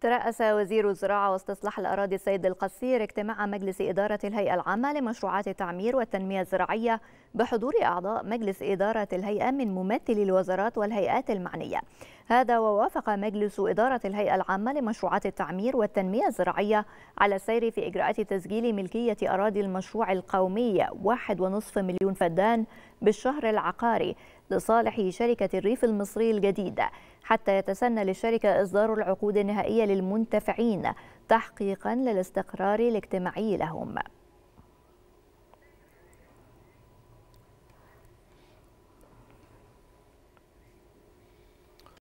ترأس وزير الزراعة واستصلاح الأراضي السيد القصير اجتماع مجلس إدارة الهيئة العامة لمشروعات التعمير والتنمية الزراعية بحضور أعضاء مجلس إدارة الهيئة من ممثلي الوزارات والهيئات المعنية هذا ووافق مجلس إدارة الهيئة العامة لمشروعات التعمير والتنمية الزراعية على السير في إجراءات تسجيل ملكية أراضي المشروع القومي 1.5 مليون فدان بالشهر العقاري لصالح شركة الريف المصري الجديدة حتى يتسنى للشركة إصدار العقود النهائية للمنتفعين تحقيقا للاستقرار الاجتماعي لهم